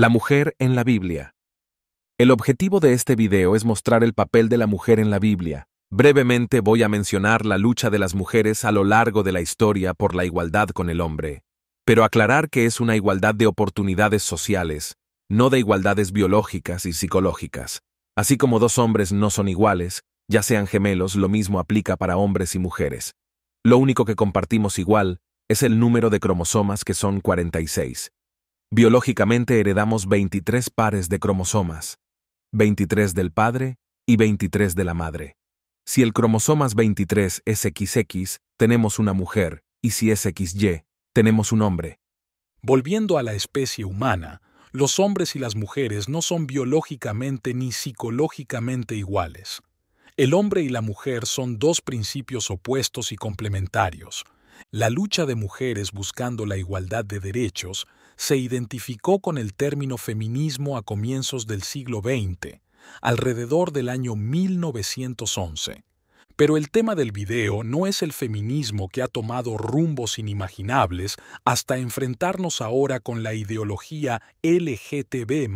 La mujer en la Biblia. El objetivo de este video es mostrar el papel de la mujer en la Biblia. Brevemente voy a mencionar la lucha de las mujeres a lo largo de la historia por la igualdad con el hombre, pero aclarar que es una igualdad de oportunidades sociales, no de igualdades biológicas y psicológicas. Así como dos hombres no son iguales, ya sean gemelos, lo mismo aplica para hombres y mujeres. Lo único que compartimos igual es el número de cromosomas que son 46. Biológicamente heredamos 23 pares de cromosomas, 23 del padre y 23 de la madre. Si el cromosoma 23 es XX, tenemos una mujer, y si es XY, tenemos un hombre. Volviendo a la especie humana, los hombres y las mujeres no son biológicamente ni psicológicamente iguales. El hombre y la mujer son dos principios opuestos y complementarios. La lucha de mujeres buscando la igualdad de derechos se identificó con el término feminismo a comienzos del siglo XX, alrededor del año 1911. Pero el tema del video no es el feminismo que ha tomado rumbos inimaginables hasta enfrentarnos ahora con la ideología LGTB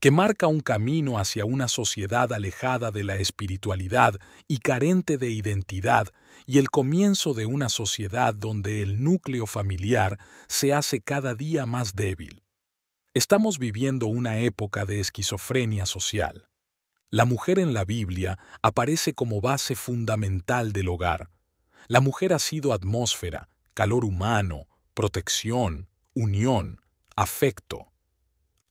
que marca un camino hacia una sociedad alejada de la espiritualidad y carente de identidad, y el comienzo de una sociedad donde el núcleo familiar se hace cada día más débil. Estamos viviendo una época de esquizofrenia social. La mujer en la Biblia aparece como base fundamental del hogar. La mujer ha sido atmósfera, calor humano, protección, unión, afecto.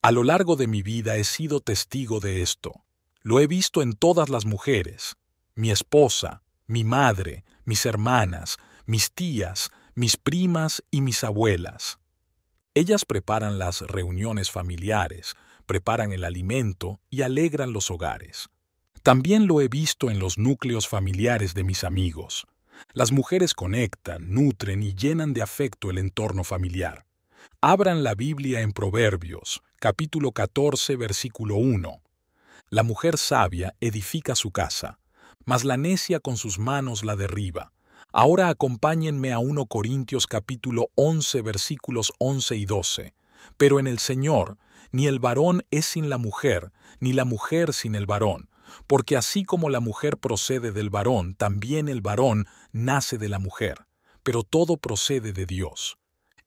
A lo largo de mi vida he sido testigo de esto. Lo he visto en todas las mujeres. Mi esposa, mi madre, mis hermanas, mis tías, mis primas y mis abuelas. Ellas preparan las reuniones familiares, preparan el alimento y alegran los hogares. También lo he visto en los núcleos familiares de mis amigos. Las mujeres conectan, nutren y llenan de afecto el entorno familiar. Abran la Biblia en Proverbios, capítulo 14, versículo 1. La mujer sabia edifica su casa, mas la necia con sus manos la derriba. Ahora acompáñenme a 1 Corintios capítulo 11 versículos 11 y 12. Pero en el Señor, ni el varón es sin la mujer, ni la mujer sin el varón, porque así como la mujer procede del varón, también el varón nace de la mujer, pero todo procede de Dios.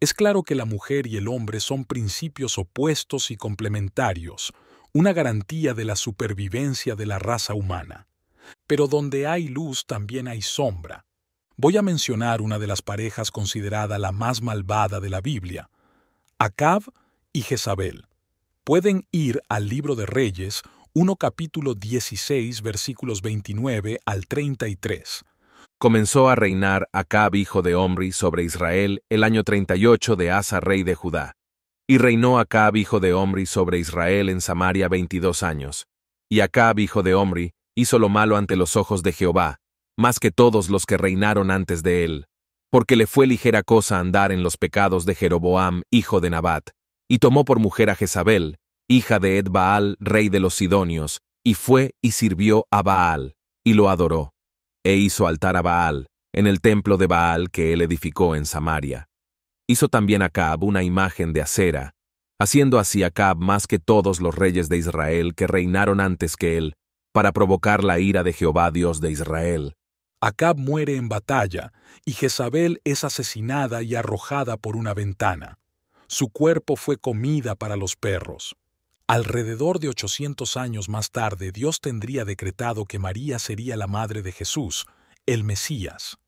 Es claro que la mujer y el hombre son principios opuestos y complementarios, una garantía de la supervivencia de la raza humana. Pero donde hay luz también hay sombra. Voy a mencionar una de las parejas considerada la más malvada de la Biblia, Acab y Jezabel. Pueden ir al libro de Reyes, 1 capítulo 16 versículos 29 al 33 comenzó a reinar Acab hijo de Omri sobre Israel el año 38 de Asa rey de Judá. Y reinó Acab hijo de Omri sobre Israel en Samaria veintidós años. Y Acab hijo de Omri hizo lo malo ante los ojos de Jehová, más que todos los que reinaron antes de él, porque le fue ligera cosa andar en los pecados de Jeroboam hijo de Nabat, y tomó por mujer a Jezabel, hija de Ed Baal, rey de los Sidonios, y fue y sirvió a Baal, y lo adoró e hizo altar a Baal, en el templo de Baal que él edificó en Samaria. Hizo también Acab una imagen de acera, haciendo así Acab más que todos los reyes de Israel que reinaron antes que él, para provocar la ira de Jehová Dios de Israel. Acab muere en batalla, y Jezabel es asesinada y arrojada por una ventana. Su cuerpo fue comida para los perros. Alrededor de 800 años más tarde, Dios tendría decretado que María sería la madre de Jesús, el Mesías.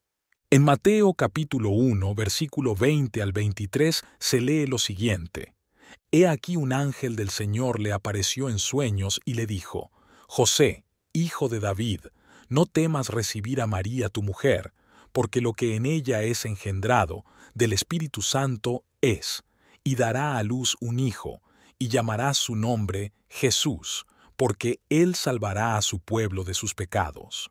En Mateo capítulo 1, versículo 20 al 23, se lee lo siguiente. He aquí un ángel del Señor le apareció en sueños y le dijo, José, hijo de David, no temas recibir a María tu mujer, porque lo que en ella es engendrado del Espíritu Santo es, y dará a luz un hijo, y llamará su nombre Jesús, porque Él salvará a su pueblo de sus pecados.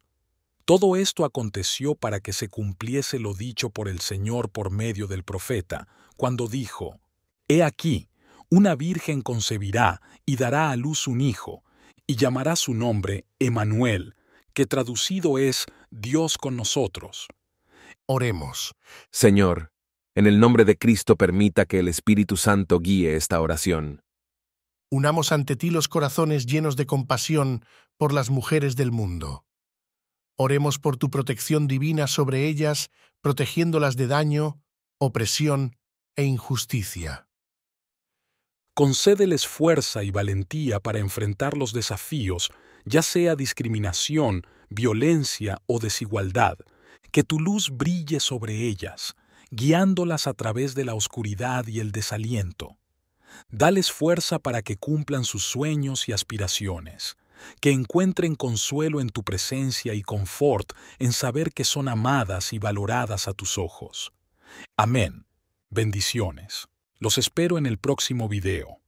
Todo esto aconteció para que se cumpliese lo dicho por el Señor por medio del profeta, cuando dijo, He aquí, una virgen concebirá y dará a luz un hijo, y llamará su nombre Emmanuel que traducido es Dios con nosotros. Oremos. Señor, en el nombre de Cristo permita que el Espíritu Santo guíe esta oración. Unamos ante ti los corazones llenos de compasión por las mujeres del mundo. Oremos por tu protección divina sobre ellas, protegiéndolas de daño, opresión e injusticia. Concédeles fuerza y valentía para enfrentar los desafíos, ya sea discriminación, violencia o desigualdad. Que tu luz brille sobre ellas, guiándolas a través de la oscuridad y el desaliento. Dales fuerza para que cumplan sus sueños y aspiraciones, que encuentren consuelo en tu presencia y confort en saber que son amadas y valoradas a tus ojos. Amén. Bendiciones. Los espero en el próximo video.